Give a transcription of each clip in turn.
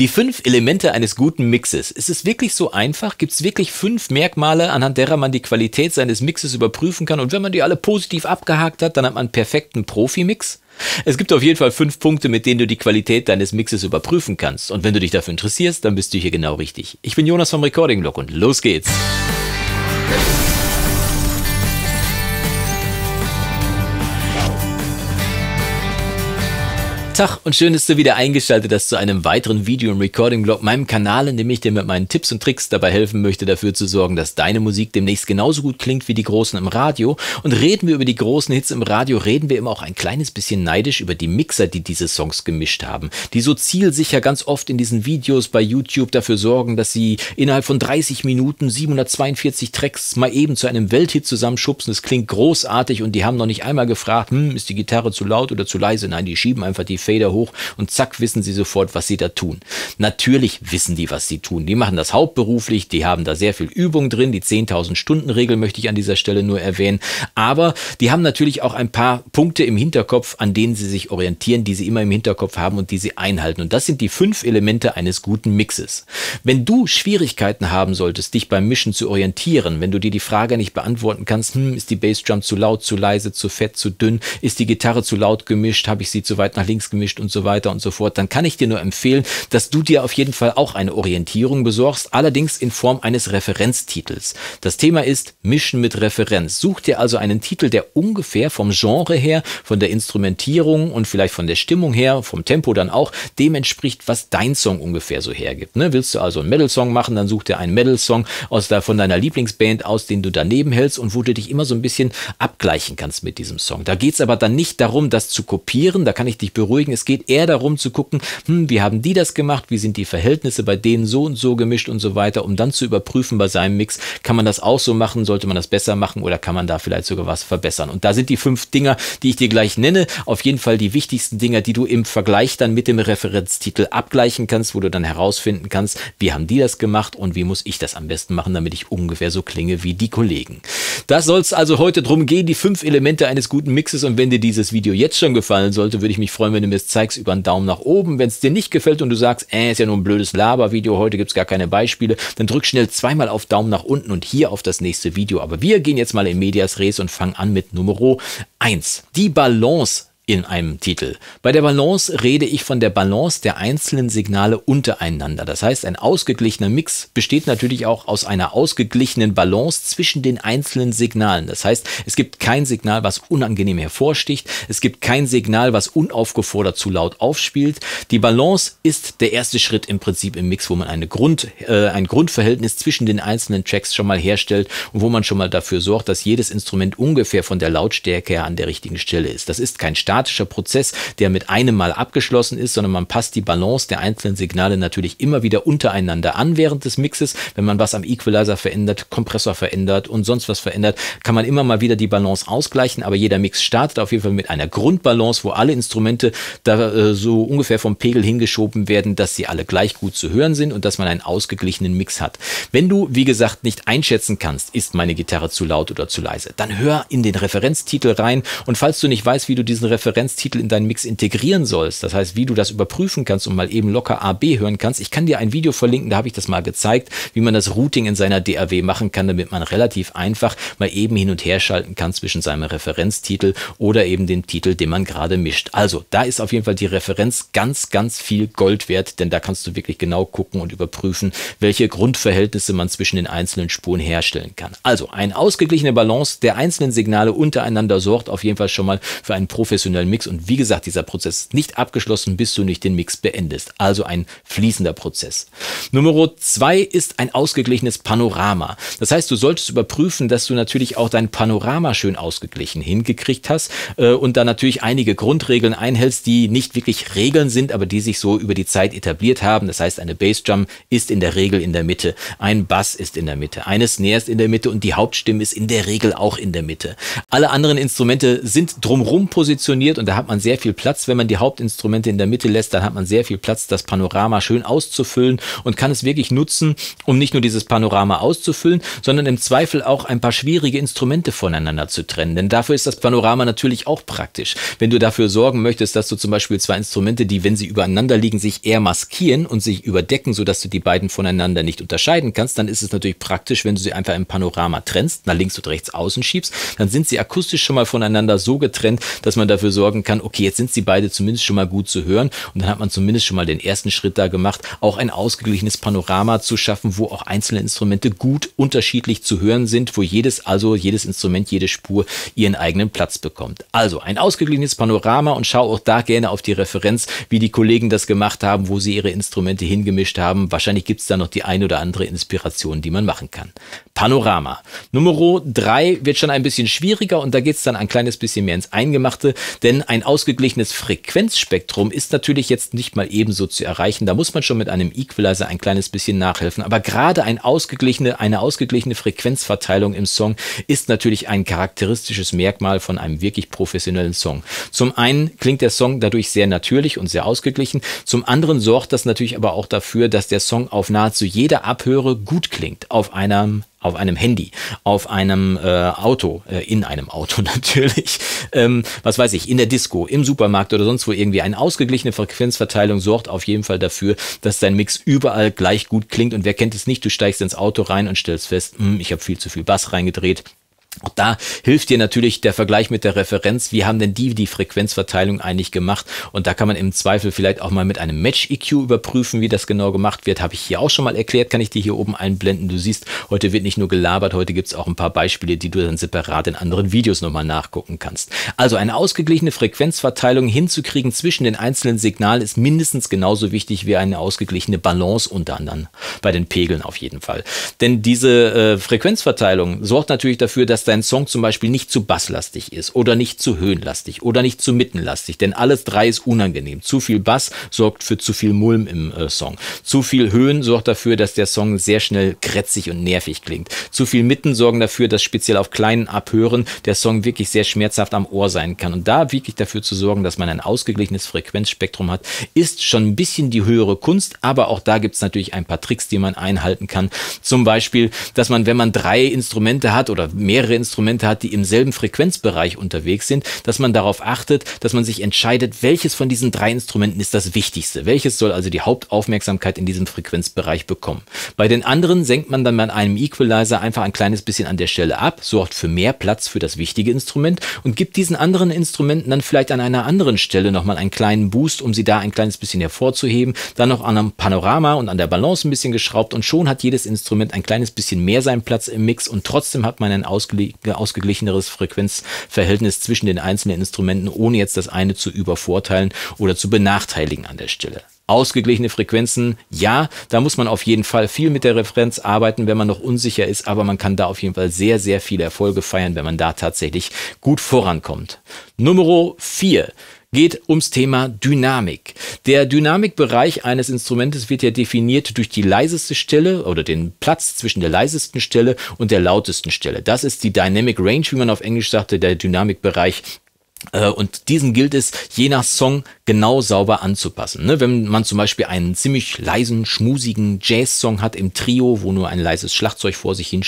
Die fünf Elemente eines guten Mixes. Ist es wirklich so einfach? Gibt es wirklich fünf Merkmale, anhand derer man die Qualität seines Mixes überprüfen kann? Und wenn man die alle positiv abgehakt hat, dann hat man einen perfekten Profi-Mix? Es gibt auf jeden Fall fünf Punkte, mit denen du die Qualität deines Mixes überprüfen kannst. Und wenn du dich dafür interessierst, dann bist du hier genau richtig. Ich bin Jonas vom Recording Blog und los geht's. Tag und schön, dass du wieder eingeschaltet hast zu einem weiteren Video- und Recording-Blog, meinem Kanal, in dem ich dir mit meinen Tipps und Tricks dabei helfen möchte, dafür zu sorgen, dass deine Musik demnächst genauso gut klingt wie die großen im Radio. Und reden wir über die großen Hits im Radio, reden wir immer auch ein kleines bisschen neidisch über die Mixer, die diese Songs gemischt haben, die so zielsicher ganz oft in diesen Videos bei YouTube dafür sorgen, dass sie innerhalb von 30 Minuten 742 Tracks mal eben zu einem Welthit zusammenschubsen. Es klingt großartig und die haben noch nicht einmal gefragt, hm, ist die Gitarre zu laut oder zu leise? Nein, die schieben einfach die Fans Fader hoch und zack, wissen sie sofort, was sie da tun. Natürlich wissen die, was sie tun. Die machen das hauptberuflich, die haben da sehr viel Übung drin. Die 10.000 Stunden Regel möchte ich an dieser Stelle nur erwähnen. Aber die haben natürlich auch ein paar Punkte im Hinterkopf, an denen sie sich orientieren, die sie immer im Hinterkopf haben und die sie einhalten. Und das sind die fünf Elemente eines guten Mixes. Wenn du Schwierigkeiten haben solltest, dich beim Mischen zu orientieren, wenn du dir die Frage nicht beantworten kannst, hm, ist die Bassdrum zu laut, zu leise, zu fett, zu dünn, ist die Gitarre zu laut gemischt, habe ich sie zu weit nach links gemischt, gemischt und so weiter und so fort, dann kann ich dir nur empfehlen, dass du dir auf jeden Fall auch eine Orientierung besorgst, allerdings in Form eines Referenztitels. Das Thema ist Mischen mit Referenz. Such dir also einen Titel, der ungefähr vom Genre her, von der Instrumentierung und vielleicht von der Stimmung her, vom Tempo dann auch, dem entspricht, was dein Song ungefähr so hergibt. Ne? Willst du also einen Metal-Song machen, dann such dir einen Metal-Song der, von deiner Lieblingsband aus, den du daneben hältst und wo du dich immer so ein bisschen abgleichen kannst mit diesem Song. Da geht es aber dann nicht darum, das zu kopieren, da kann ich dich beruhigen, beruhigen. Es geht eher darum zu gucken, hm, wie haben die das gemacht, wie sind die Verhältnisse bei denen so und so gemischt und so weiter, um dann zu überprüfen bei seinem Mix, kann man das auch so machen, sollte man das besser machen oder kann man da vielleicht sogar was verbessern. Und da sind die fünf Dinger, die ich dir gleich nenne, auf jeden Fall die wichtigsten Dinger, die du im Vergleich dann mit dem Referenztitel abgleichen kannst, wo du dann herausfinden kannst, wie haben die das gemacht und wie muss ich das am besten machen, damit ich ungefähr so klinge wie die Kollegen. Das soll es also heute drum gehen, die fünf Elemente eines guten Mixes und wenn dir dieses Video jetzt schon gefallen sollte, würde ich mich freuen, wenn du zumindest zeig's über einen Daumen nach oben. Wenn es dir nicht gefällt und du sagst, äh, ist ja nur ein blödes Labervideo, heute gibt's gar keine Beispiele, dann drück schnell zweimal auf Daumen nach unten und hier auf das nächste Video. Aber wir gehen jetzt mal in Medias Res und fangen an mit Numero 1. Die Balance in einem Titel. Bei der Balance rede ich von der Balance der einzelnen Signale untereinander. Das heißt, ein ausgeglichener Mix besteht natürlich auch aus einer ausgeglichenen Balance zwischen den einzelnen Signalen. Das heißt, es gibt kein Signal, was unangenehm hervorsticht. Es gibt kein Signal, was unaufgefordert zu laut aufspielt. Die Balance ist der erste Schritt im Prinzip im Mix, wo man eine Grund, äh, ein Grundverhältnis zwischen den einzelnen Tracks schon mal herstellt und wo man schon mal dafür sorgt, dass jedes Instrument ungefähr von der Lautstärke her an der richtigen Stelle ist. Das ist kein Start automatischer Prozess, der mit einem Mal abgeschlossen ist, sondern man passt die Balance der einzelnen Signale natürlich immer wieder untereinander an während des Mixes. Wenn man was am Equalizer verändert, Kompressor verändert und sonst was verändert, kann man immer mal wieder die Balance ausgleichen, aber jeder Mix startet auf jeden Fall mit einer Grundbalance, wo alle Instrumente da äh, so ungefähr vom Pegel hingeschoben werden, dass sie alle gleich gut zu hören sind und dass man einen ausgeglichenen Mix hat. Wenn du, wie gesagt, nicht einschätzen kannst, ist meine Gitarre zu laut oder zu leise, dann hör in den Referenztitel rein und falls du nicht weißt, wie du diesen Referenztitel Referenztitel in deinen Mix integrieren sollst. Das heißt, wie du das überprüfen kannst und mal eben locker AB hören kannst. Ich kann dir ein Video verlinken, da habe ich das mal gezeigt, wie man das Routing in seiner DAW machen kann, damit man relativ einfach mal eben hin und her schalten kann zwischen seinem Referenztitel oder eben dem Titel, den man gerade mischt. Also, da ist auf jeden Fall die Referenz ganz, ganz viel Gold wert, denn da kannst du wirklich genau gucken und überprüfen, welche Grundverhältnisse man zwischen den einzelnen Spuren herstellen kann. Also, eine ausgeglichene Balance der einzelnen Signale untereinander sorgt auf jeden Fall schon mal für einen professionellen professionellen Mix. Und wie gesagt, dieser Prozess ist nicht abgeschlossen, bis du nicht den Mix beendest. Also ein fließender Prozess. Nummer zwei ist ein ausgeglichenes Panorama. Das heißt, du solltest überprüfen, dass du natürlich auch dein Panorama schön ausgeglichen hingekriegt hast äh, und da natürlich einige Grundregeln einhältst, die nicht wirklich Regeln sind, aber die sich so über die Zeit etabliert haben. Das heißt, eine Bassdrum ist in der Regel in der Mitte, ein Bass ist in der Mitte, eine Snare in der Mitte und die Hauptstimme ist in der Regel auch in der Mitte. Alle anderen Instrumente sind drumrum positioniert positioniert und da hat man sehr viel Platz. Wenn man die Hauptinstrumente in der Mitte lässt, dann hat man sehr viel Platz, das Panorama schön auszufüllen und kann es wirklich nutzen, um nicht nur dieses Panorama auszufüllen, sondern im Zweifel auch ein paar schwierige Instrumente voneinander zu trennen. Denn dafür ist das Panorama natürlich auch praktisch. Wenn du dafür sorgen möchtest, dass du zum Beispiel zwei Instrumente, die, wenn sie übereinander liegen, sich eher maskieren und sich überdecken, sodass du die beiden voneinander nicht unterscheiden kannst, dann ist es natürlich praktisch, wenn du sie einfach im Panorama trennst, nach links und rechts außen schiebst, dann sind sie akustisch schon mal voneinander so getrennt, dass man dafür dafür sorgen kann, okay, jetzt sind sie beide zumindest schon mal gut zu hören und dann hat man zumindest schon mal den ersten Schritt da gemacht, auch ein ausgeglichenes Panorama zu schaffen, wo auch einzelne Instrumente gut unterschiedlich zu hören sind, wo jedes, also jedes Instrument, jede Spur ihren eigenen Platz bekommt. Also ein ausgeglichenes Panorama und schau auch da gerne auf die Referenz, wie die Kollegen das gemacht haben, wo sie ihre Instrumente hingemischt haben. Wahrscheinlich gibt es da noch die ein oder andere Inspiration, die man machen kann. Panorama. Nummer drei wird schon ein bisschen schwieriger und da geht es dann ein kleines bisschen mehr ins Eingemachte. Denn ein ausgeglichenes Frequenzspektrum ist natürlich jetzt nicht mal ebenso zu erreichen. Da muss man schon mit einem Equalizer ein kleines bisschen nachhelfen. Aber gerade ein ausgeglichene, eine ausgeglichene Frequenzverteilung im Song ist natürlich ein charakteristisches Merkmal von einem wirklich professionellen Song. Zum einen klingt der Song dadurch sehr natürlich und sehr ausgeglichen. Zum anderen sorgt das natürlich aber auch dafür, dass der Song auf nahezu jeder Abhöre gut klingt. Auf einem auf einem Handy, auf einem äh, Auto, äh, in einem Auto natürlich, ähm, was weiß ich, in der Disco, im Supermarkt oder sonst wo irgendwie. Eine ausgeglichene Frequenzverteilung sorgt auf jeden Fall dafür, dass dein Mix überall gleich gut klingt. Und wer kennt es nicht, du steigst ins Auto rein und stellst fest, hm, ich habe viel zu viel Bass reingedreht auch da hilft dir natürlich der Vergleich mit der Referenz. Wie haben denn die die Frequenzverteilung eigentlich gemacht? Und da kann man im Zweifel vielleicht auch mal mit einem Match-EQ überprüfen, wie das genau gemacht wird. Habe ich hier auch schon mal erklärt, kann ich dir hier oben einblenden. Du siehst, heute wird nicht nur gelabert, heute gibt es auch ein paar Beispiele, die du dann separat in anderen Videos nochmal nachgucken kannst. Also eine ausgeglichene Frequenzverteilung hinzukriegen zwischen den einzelnen Signalen ist mindestens genauso wichtig wie eine ausgeglichene Balance unter anderem, bei den Pegeln auf jeden Fall. Denn diese äh, Frequenzverteilung sorgt natürlich dafür, dass dass dein Song zum Beispiel nicht zu basslastig ist oder nicht zu höhenlastig oder nicht zu mittenlastig, denn alles drei ist unangenehm. Zu viel Bass sorgt für zu viel Mulm im äh, Song. Zu viel Höhen sorgt dafür, dass der Song sehr schnell kretzig und nervig klingt. Zu viel Mitten sorgen dafür, dass speziell auf kleinen Abhören der Song wirklich sehr schmerzhaft am Ohr sein kann. Und da wirklich dafür zu sorgen, dass man ein ausgeglichenes Frequenzspektrum hat, ist schon ein bisschen die höhere Kunst, aber auch da gibt es natürlich ein paar Tricks, die man einhalten kann. Zum Beispiel, dass man, wenn man drei Instrumente hat oder mehrere mehrere Instrumente hat, die im selben Frequenzbereich unterwegs sind, dass man darauf achtet, dass man sich entscheidet, welches von diesen drei Instrumenten ist das Wichtigste. Welches soll also die Hauptaufmerksamkeit in diesem Frequenzbereich bekommen. Bei den anderen senkt man dann bei einem Equalizer einfach ein kleines bisschen an der Stelle ab, sorgt für mehr Platz für das wichtige Instrument und gibt diesen anderen Instrumenten dann vielleicht an einer anderen Stelle nochmal einen kleinen Boost, um sie da ein kleines bisschen hervorzuheben, dann noch an einem Panorama und an der Balance ein bisschen geschraubt und schon hat jedes Instrument ein kleines bisschen mehr seinen Platz im Mix und trotzdem hat man einen ausgelegten ausgeglicheneres Frequenzverhältnis zwischen den einzelnen Instrumenten, ohne jetzt das eine zu übervorteilen oder zu benachteiligen an der Stelle ausgeglichene Frequenzen, ja, da muss man auf jeden Fall viel mit der Referenz arbeiten, wenn man noch unsicher ist, aber man kann da auf jeden Fall sehr, sehr viele Erfolge feiern, wenn man da tatsächlich gut vorankommt. Nummer 4 geht ums Thema Dynamik. Der Dynamikbereich eines Instrumentes wird ja definiert durch die leiseste Stelle oder den Platz zwischen der leisesten Stelle und der lautesten Stelle. Das ist die Dynamic Range, wie man auf Englisch sagte, der Dynamikbereich äh, und diesen gilt es je nach Song genau sauber anzupassen. Ne? Wenn man zum Beispiel einen ziemlich leisen, schmusigen Jazz-Song hat im Trio, wo nur ein leises Schlagzeug vor sich hin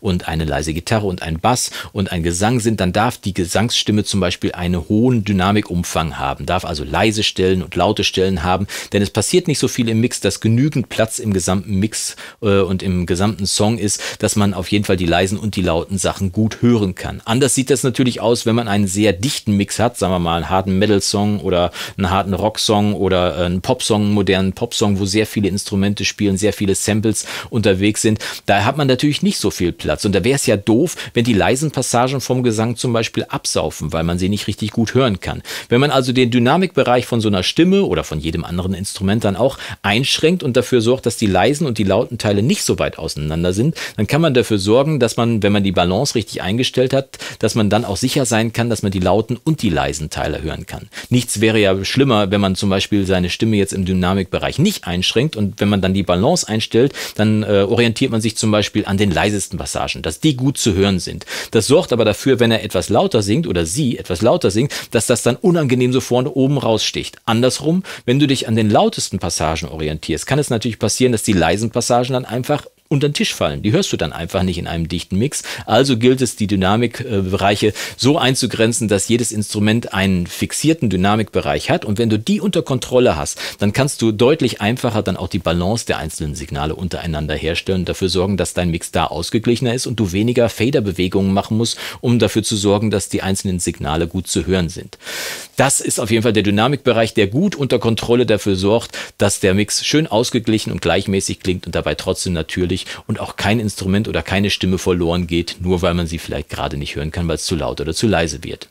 und eine leise Gitarre und ein Bass und ein Gesang sind, dann darf die Gesangsstimme zum Beispiel einen hohen Dynamikumfang haben, darf also leise Stellen und laute Stellen haben, denn es passiert nicht so viel im Mix, dass genügend Platz im gesamten Mix äh, und im gesamten Song ist, dass man auf jeden Fall die leisen und die lauten Sachen gut hören kann. Anders sieht das natürlich aus, wenn man einen sehr dichten Mix hat, sagen wir mal einen harten Metal-Song oder einen harten Rocksong oder äh, einen Popsong, einen modernen Popsong, wo sehr viele Instrumente spielen, sehr viele Samples unterwegs sind. Da hat man natürlich nicht so viel Platz. Und da wäre es ja doof, wenn die leisen Passagen vom Gesang zum Beispiel absaufen, weil man sie nicht richtig gut hören kann. Wenn man also den Dynamikbereich von so einer Stimme oder von jedem anderen Instrument dann auch einschränkt und dafür sorgt, dass die leisen und die lauten Teile nicht so weit auseinander sind, dann kann man dafür sorgen, dass man, wenn man die Balance richtig eingestellt hat, dass man dann auch sicher sein kann, dass man die lauten und die leisen Teile hören kann. Nichts wäre ja schlimmer, wenn man zum Beispiel seine Stimme jetzt im Dynamikbereich nicht einschränkt und wenn man dann die Balance einstellt, dann äh, orientiert man sich zum Beispiel an den leisesten Passagen, dass die gut zu hören sind. Das sorgt aber dafür, wenn er etwas lauter singt oder sie etwas lauter singt, dass das dann unangenehm so vorne oben raussticht. Andersrum, wenn du dich an den lautesten Passagen orientierst, kann es natürlich passieren, dass die leisen Passagen dann einfach unter den Tisch fallen. Die hörst du dann einfach nicht in einem dichten Mix. Also gilt es, die Dynamikbereiche äh, so einzugrenzen, dass jedes Instrument einen fixierten Dynamikbereich hat. Und wenn du die unter Kontrolle hast, dann kannst du deutlich einfacher dann auch die Balance der einzelnen Signale untereinander herstellen und dafür sorgen, dass dein Mix da ausgeglichener ist und du weniger Faderbewegungen machen musst, um dafür zu sorgen, dass die einzelnen Signale gut zu hören sind. Das ist auf jeden Fall der Dynamikbereich, der gut unter Kontrolle dafür sorgt, dass der Mix schön ausgeglichen und gleichmäßig klingt und dabei trotzdem natürlich möglich und auch kein Instrument oder keine Stimme verloren geht, nur weil man sie vielleicht gerade nicht hören kann, weil es zu laut oder zu leise wird.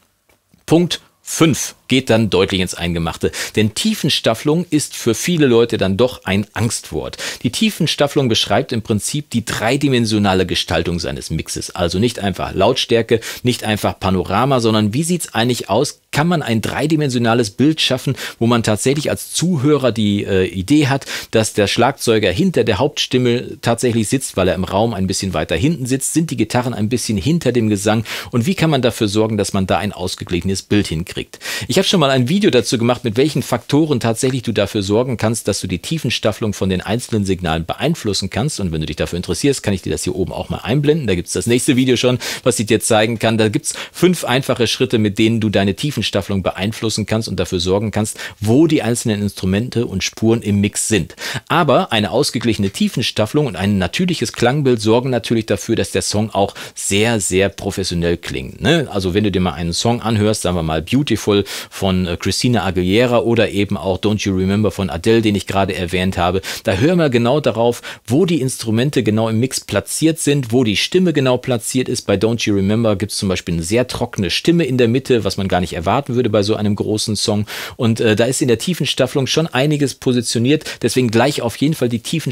Punkt 5 geht dann deutlich ins Eingemachte. Denn Tiefenstaffelung ist für viele Leute dann doch ein Angstwort. Die Tiefenstaffelung beschreibt im Prinzip die dreidimensionale Gestaltung seines Mixes. Also nicht einfach Lautstärke, nicht einfach Panorama, sondern wie sieht's eigentlich aus? Kann man ein dreidimensionales Bild schaffen, wo man tatsächlich als Zuhörer die äh, Idee hat, dass der Schlagzeuger hinter der Hauptstimme tatsächlich sitzt, weil er im Raum ein bisschen weiter hinten sitzt? Sind die Gitarren ein bisschen hinter dem Gesang? Und wie kann man dafür sorgen, dass man da ein ausgeglichenes Bild hinkriegt? Ich habe schon mal ein Video dazu gemacht, mit welchen Faktoren tatsächlich du dafür sorgen kannst, dass du die Tiefenstaffelung von den einzelnen Signalen beeinflussen kannst. Und wenn du dich dafür interessierst, kann ich dir das hier oben auch mal einblenden. Da gibt's das nächste Video schon, was ich dir zeigen kann. Da gibt's fünf einfache Schritte, mit denen du deine Tiefenstaffelung beeinflussen kannst und dafür sorgen kannst, wo die einzelnen Instrumente und Spuren im Mix sind. Aber eine ausgeglichene Tiefenstaffelung und ein natürliches Klangbild sorgen natürlich dafür, dass der Song auch sehr, sehr professionell klingt. Ne? Also wenn du dir mal einen Song anhörst, sagen wir mal Beautiful von äh, Christina Aguilera oder eben auch Don't You Remember von Adele, den ich gerade erwähnt habe. Da hören wir genau darauf, wo die Instrumente genau im Mix platziert sind, wo die Stimme genau platziert ist. Bei Don't You Remember gibt es zum Beispiel eine sehr trockene Stimme in der Mitte, was man gar nicht erwarten würde bei so einem großen Song. Und äh, da ist in der tiefen schon einiges positioniert. Deswegen gleich auf jeden Fall die tiefen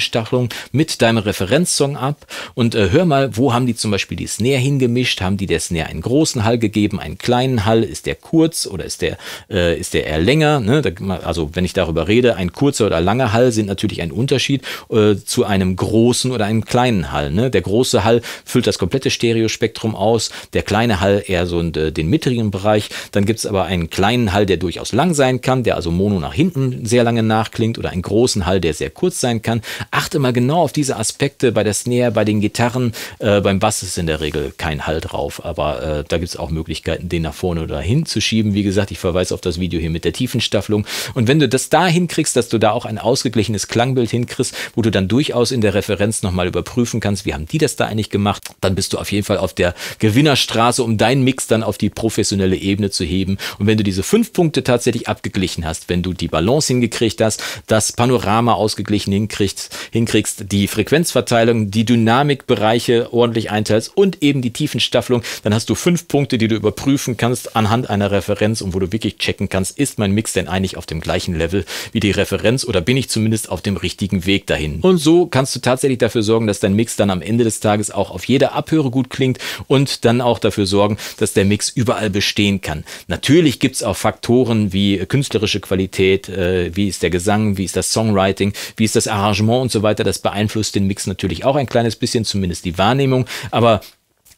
mit deinem Referenzsong ab und äh, hör mal, wo haben die zum Beispiel die Snare hingemischt? Haben die der Snare einen großen Hall gegeben, einen kleinen Hall? Ist der kurz oder ist der äh, ist der eher länger. Ne? also wenn ich darüber rede, ein kurzer oder langer Hall sind natürlich ein Unterschied äh, zu einem großen oder einem kleinen Hall. Ne? Der große Hall füllt das komplette Stereospektrum aus, der kleine Hall eher so äh, den mittleren Bereich. Dann gibt es aber einen kleinen Hall, der durchaus lang sein kann, der also mono nach hinten sehr lange nachklingt oder einen großen Hall, der sehr kurz sein kann. Achte mal genau auf diese Aspekte bei der Snare, bei den Gitarren. Äh, beim Bass ist in der Regel kein Hall drauf, aber äh, da gibt es auch Möglichkeiten, den nach vorne oder hin zu schieben. Wie gesagt, ich ver Verweis auf das Video hier mit der Tiefenstaffelung. Und wenn du das da hinkriegst, dass du da auch ein ausgeglichenes Klangbild hinkriegst, wo du dann durchaus in der Referenz nochmal überprüfen kannst, wie haben die das da eigentlich gemacht, dann bist du auf jeden Fall auf der Gewinnerstraße, um deinen Mix dann auf die professionelle Ebene zu heben. Und wenn du diese fünf Punkte tatsächlich abgeglichen hast, wenn du die Balance hingekriegt hast, das Panorama ausgeglichen hinkriegst, hinkriegst die Frequenzverteilung, die Dynamikbereiche ordentlich einteilst und eben die Tiefenstaffelung, dann hast du fünf Punkte, die du überprüfen kannst anhand einer Referenz und wo du wirklich wirklich checken kannst, ist mein Mix denn eigentlich auf dem gleichen Level wie die Referenz oder bin ich zumindest auf dem richtigen Weg dahin. Und so kannst du tatsächlich dafür sorgen, dass dein Mix dann am Ende des Tages auch auf jeder Abhöre gut klingt und dann auch dafür sorgen, dass der Mix überall bestehen kann. Natürlich gibt es auch Faktoren wie künstlerische Qualität, äh, wie ist der Gesang, wie ist das Songwriting, wie ist das Arrangement und so weiter. Das beeinflusst den Mix natürlich auch ein kleines bisschen, zumindest die Wahrnehmung. Aber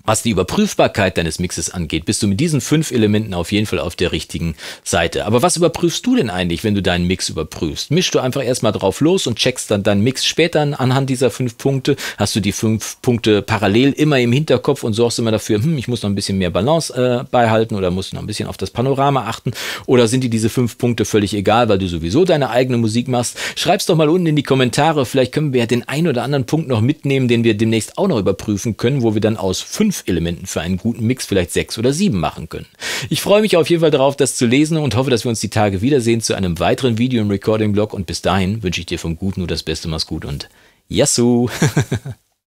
was die Überprüfbarkeit deines Mixes angeht, bist du mit diesen fünf Elementen auf jeden Fall auf der richtigen Seite. Aber was überprüfst du denn eigentlich, wenn du deinen Mix überprüfst? Mischst du einfach erstmal drauf los und checkst dann deinen Mix später anhand dieser fünf Punkte? Hast du die fünf Punkte parallel immer im Hinterkopf und sorgst immer dafür, hm, ich muss noch ein bisschen mehr Balance äh, beihalten oder muss noch ein bisschen auf das Panorama achten? Oder sind dir diese fünf Punkte völlig egal, weil du sowieso deine eigene Musik machst? Schreib's doch mal unten in die Kommentare. Vielleicht können wir ja den einen oder anderen Punkt noch mitnehmen, den wir demnächst auch noch überprüfen können, wo wir dann aus fünf fünf Elementen für einen guten Mix vielleicht sechs oder sieben machen können. Ich freue mich auf jeden Fall darauf, das zu lesen und hoffe, dass wir uns die Tage wiedersehen zu einem weiteren Video im Recording-Blog und bis dahin wünsche ich dir vom Guten nur das Beste, mach's gut und Yassou!